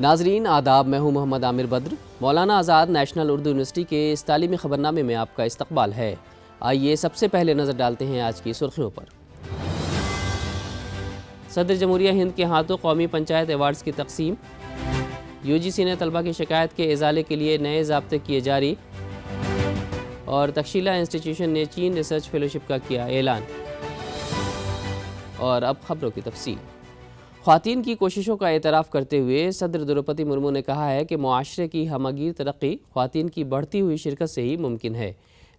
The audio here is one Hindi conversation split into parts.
नाजरीन आदाब मैं हूँ मोहम्मद आमिर बद्र मौलाना आज़ाद नेशनल उर्दू यूनिवर्सिटी के इस तली ख़बरनामे में आपका इस्तबाल है आइए सबसे पहले नज़र डालते हैं आज की सुर्खियों पर सदर जमहूरिया हिंद के हाथों कौमी पंचायत एवार्ड्स की तकसीम यू जी सी ने तलबा की शिकायत के इजाले के लिए नए जबते किए जारी और तकशीला इंस्टीट्यूशन ने चीन रिसर्च फेलोशिप का किया ऐलान और अब खबरों की तफसी खातन की कोशिशों का एतराफ़ करते हुए सदर द्रौपदी मुर्मू ने कहा है कि माशरे की हमगीर तरक्की खातन की बढ़ती हुई शिरकत से ही मुमकिन है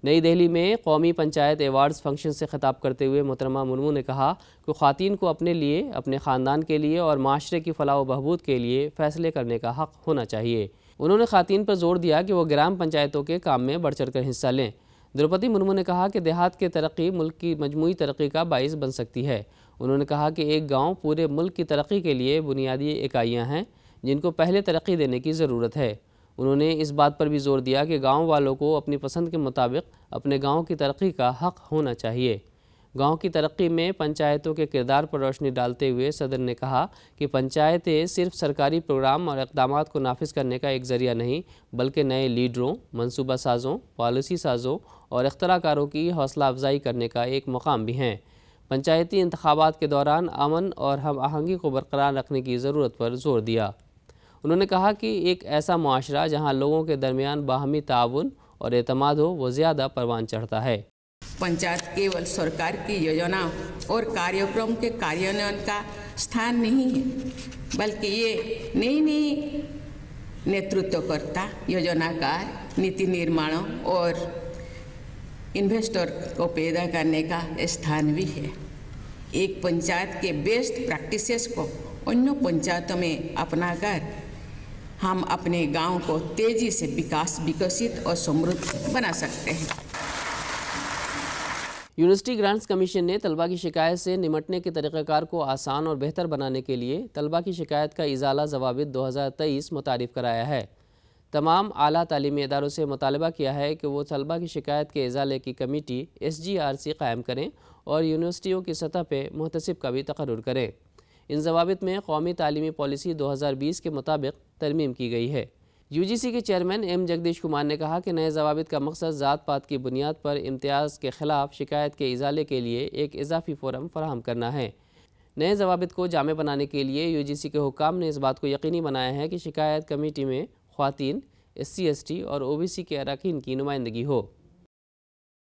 नई दिल्ली में कौमी पंचायत एवार्ड्स फंक्शन से खताब करते हुए मोहतरमा मुर्मू ने कहा कि खातन को अपने लिए अपने ख़ानदान के लिए और माशरे की फलाह व बहबूद के लिए फ़ैसले करने का हक़ होना चाहिए उन्होंने खातन पर जोर दिया कि वह ग्राम पंचायतों के काम में बढ़ चढ़ कर हिस्सा लें द्रौपदी मुर्मू ने कहा कि देहात की तरक्की मुल्क की मजमू तरक्की का बायस बन सकती है उन्होंने कहा कि एक गांव पूरे मुल्क की तरक्की के लिए बुनियादी इकाइयां हैं जिनको पहले तरक्की देने की ज़रूरत है उन्होंने इस बात पर भी जोर दिया कि गांव वालों को अपनी पसंद के मुताबिक अपने गांव की तरक्की का हक़ होना चाहिए गांव की तरक्की में पंचायतों के किरदार पर रोशनी डालते हुए सदर ने कहा कि पंचायतें सिर्फ सरकारी प्रोग्राम और इकदाम को नाफिज करने का एक जरिया नहीं बल्कि नए लीडरों मनसूबा साजों पॉलिसी साजों और अख्तराकारों की हौसला अफजाई करने का एक मकाम भी हैं पंचायती इंतबात के दौरान अमन और हम आहंगी को बरकरार रखने की ज़रूरत पर जोर दिया उन्होंने कहा कि एक ऐसा माशरा जहाँ लोगों के दरमियान बाहमी ताउन और अतमाद हो वो ज़्यादा परवान चढ़ता है पंचायत केवल सरकार की योजना और कार्यक्रम के कार्यान्वयन का स्थान नहीं है बल्कि ये नई नई नेतृत्वकर्ता योजनाकार नीति निर्माण और इन्वेस्टर को पैदा करने का स्थान भी है एक पंचायत के बेस्ट प्रैक्टिसेस को अन्य पंचायतों में अपनाकर हम अपने गांव को तेजी से विकास विकसित और समृद्ध बना सकते हैं यूनिवर्सिटी ग्रांट्स कमीशन ने तलबा की शिकायत से निमटने के तरीक़ाकार को आसान और बेहतर बनाने के लिए तलबा की शिकायत का इजाला जवाब 2023 मुतारफ़ कराया है तमाम अली तलीमी इदारों से मुतालबा किया है कि वो तलबा की शिकायत के इजाले की committee S G R C कायम करें और यूनिवर्सिटियों की सतह पर महतसब का भी तकर करें इन जवाबित में कौमी तलीमी पॉलिसी दो हज़ार बीस के मुताबिक तरमीम की गई है यू जी सी के चेयरमैन एम जगदीश कुमार ने कहा कि नए जवाबित का मकसद ज़ात पात की बुनियाद पर इम्तियाज़ के ख़िलाफ़ शिकायत के इजाले के लिए एक इजाफी फोरम फराहम करना है नए जवाबित को जामे बनाने के लिए यू जी सी के हुकाम ने इस बात को यकीनी बनाया है कि शिकायत कमेटी में खातन एस सी और ओ बी सी के अरकान की नुमाइंदगी हो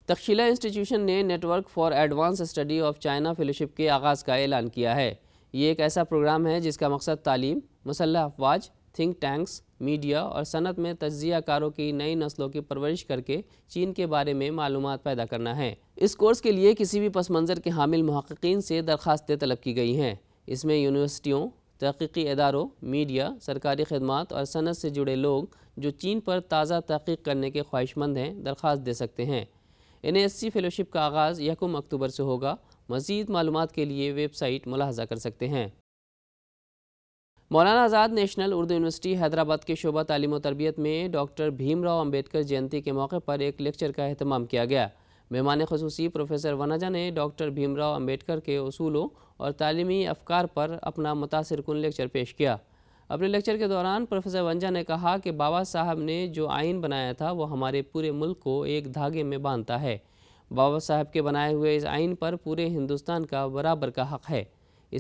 तकशीला इंस्टीट्यूशन ने network for advance study of China fellowship के आगाज़ का ऐलान किया है ये एक ऐसा प्रोग्राम है जिसका मकसद तालीम मसल अफवाज थिंक टैंक्स मीडिया और सनत में तजिया कारों की नई नस्लों की परवरिश करके चीन के बारे में मालूम पैदा करना है इस कोर्स के लिए किसी भी पस मंज़र के हामिल महक्कीन से दरख्वास्तें तलब की गई हैं इसमें यूनिवर्सिटियों तहकीकी इदारों मीडिया सरकारी खदमात और सनत से जुड़े लोग जो चीन पर ताज़ा तहकीक करने के ख्वाहिशमंद हैं दरख्वास दे सकते हैं एन एस सी फेलोशिप का आगाज़ यकम अक्टूबर से होगा मज़ीद मालूम के लिए वेबसाइट मुलाजा कर सकते हैं मौलाना आज़ाद नेशनल उर्दू यूनिवर्सिटी हैदराबाद के शोबा तलीम तरबियत में डॉक्टर भीमराव अम्बेडकर जयंती के मौके पर एक लेक्चर का अहतमाम किया गया मेहमान खसूसी प्रोफेसर वनाजा ने डॉक्टर भीमराव अंबेडकर के असूलों और तालीमी अफकार पर अपना मुतासर कन लेक्चर पेश किया अपने लेक्चर के दौरान प्रोफेसर वंजा ने कहा कि बाबा साहब ने जो आइन बनाया था वो हमारे पूरे मुल्क को एक धागे में बांधता है बाबा साहब के बनाए हुए इस आइन पर पूरे हिंदुस्तान का बराबर का हक़ है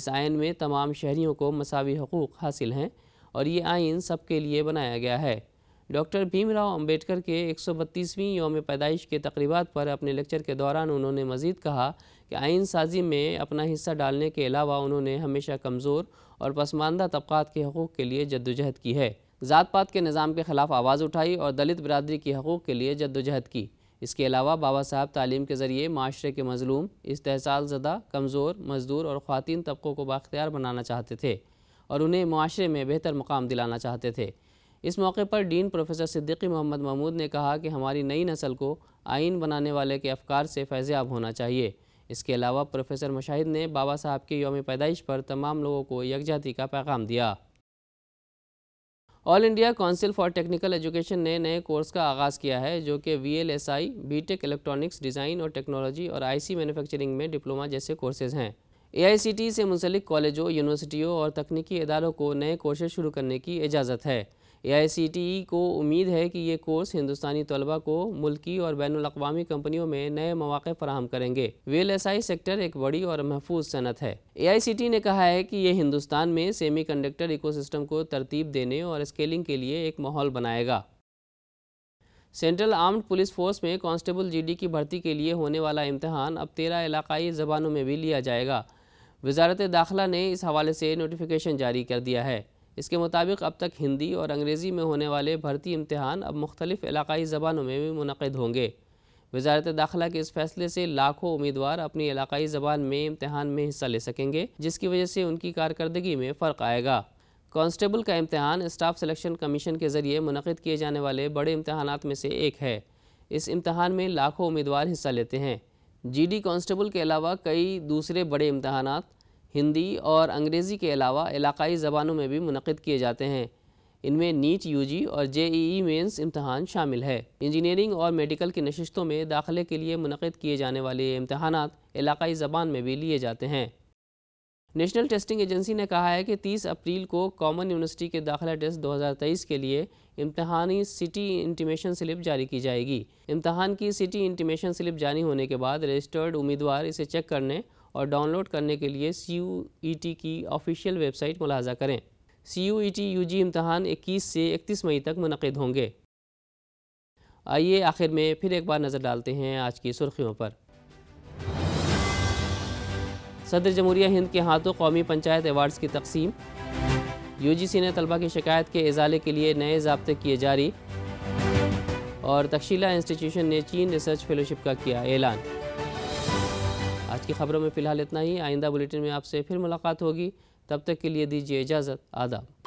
इस आइन में तमाम शहरीों को मसावी हकूक़ हासिल हैं और ये आइन सबके लिए बनाया गया है डॉक्टर भीमराव अंबेडकर के 132वीं योम पैदाइश के तकरीबा पर अपने लेक्चर के दौरान उन्होंने मजीद कहा कि आइन साजी में अपना हिस्सा डालने के अलावा उन्होंने हमेशा कमज़ोर और पसमानदा तबक़ात के हकूक़ के लिए जद्दोजहद की है ज़ात पात के निज़ाम के ख़िलाफ़ आवाज़ उठाई और दलित बरदरी के हकूक़ के लिए जद्दोजहद की इसके अलावा बाबा साहब तालीम के ज़रिए माशरे के मजलूम इस्तेसाल ज़दा कमज़ोर मज़दूर और ख़्वान तबक़ों को बाख्तियार बनाना चाहते थे और उन्हें माशरे में बेहतर मुकाम दिलाना चाहते थे इस मौके पर डीन प्रोफेसर सिद्दीकी मोहम्मद महमूद ने कहा कि हमारी नई नस्ल को आइन बनाने वाले के अफकार से फैज़याब होना चाहिए इसके अलावा प्रोफेसर मुशाहिद ने बाबा साहब के योम पैदाइश पर तमाम लोगों को यकजहती का पैगाम दिया all India council for technical education ने नए कोर्स का आगाज़ किया है जो कि V L S I B tech electronics design और टेक्नोलॉजी और आई सी मैन्युफैक्चरिंग में डिप्लोमा जैसे कोर्सेज़ हैं ए आई सी टी से मुंसलिक कॉलेजों यूनिवर्सिटियों और तकनीकी इदारों को नए कोर्सेज शुरू करने की इजाज़त है ए e को उम्मीद है कि ये कोर्स हिंदुस्तानी तलबा को मुल्की और बैन अवी कंपनियों में नए मौाक़े फराहम करेंगे वेल एस आई सेक्टर एक बड़ी और महफूज सनत है ए e ने कहा है कि ये हिंदुस्तान में सेमी कंडक्टर इकोसिस्टम को तरतीब देने और स्केलिंग के लिए एक माहौल बनाएगा सेंट्रल आर्म्ड पुलिस फोर्स में कांस्टेबल जीडी की भर्ती के लिए होने वाला इम्तहान अब तेरह इलाकाई ज़बानों में भी लिया जाएगा वजारत दाखिला ने इस हवाले से नोटिफिकेशन जारी कर दिया है इसके मुताबिक अब तक हिंदी और अंग्रेज़ी में होने वाले भर्ती इम्तहान अब मुख्तलिफ़ इलाकाई ज़बानों में भी मनद होंगे वजारत दाखिला के इस फैसले से लाखों उम्मीदवार अपनी इलाकाई ज़बान में इम्तहान में हिस्सा ले सकेंगे जिसकी वजह से उनकी कारकर्दगी में फ़र्क आएगा कॉन्स्टेबल का इम्तहान स्टाफ सिलेक्शन कमीशन के ज़रिए मुनद किए जाने वाले बड़े इम्तहान में से एक है इस इम्तहान में लाखों उम्मीदवार हिस्सा लेते हैं जीडी कांस्टेबल के अलावा कई दूसरे बड़े इम्तहानात हिंदी और अंग्रेज़ी के अलावा इलाकई ज़बानों में भी मनद किए जाते हैं इनमें नीट यूजी और जेईई मेंस इम्तहान शामिल है इंजीनियरिंग और मेडिकल की नशस्तों में दाखिले के लिए मनद किए जाने वाले इम्तहान इलाकई ज़बान में भी लिए जाते हैं नेशनल टेस्टिंग एजेंसी ने कहा है कि 30 अप्रैल को कॉमन यूनिवर्सिटी के दाखिला टेस्ट 2023 के लिए इम्तहानी सिटी इंटीमेशन स्लिप जारी की जाएगी इम्तहान की सिटी इंटीमेशन स्लिप जारी होने के बाद रजिस्टर्ड उम्मीदवार इसे चेक करने और डाउनलोड करने के लिए सी यू ई टी की ऑफिशियल वेबसाइट मुलाजा करें C U E T U G इम्तहान इक्कीस से इकतीस मई तक मनद होंगे आइए आखिर में फिर एक बार नज़र डालते हैं आज की सुर्खियों पर सदर जमहूरिया हिंद के हाथों कौमी पंचायत अवार्ड्स की तकसीम यूजीसी ने तलबा की शिकायत के इजाले के लिए नए जबते किए जारी और तकशीला इंस्टीट्यूशन ने चीन रिसर्च फेलोशिप का किया ऐलान आज की खबरों में फ़िलहाल इतना ही आइंदा बुलेटिन में आपसे फिर मुलाकात होगी तब तक के लिए दीजिए इजाज़त आदाब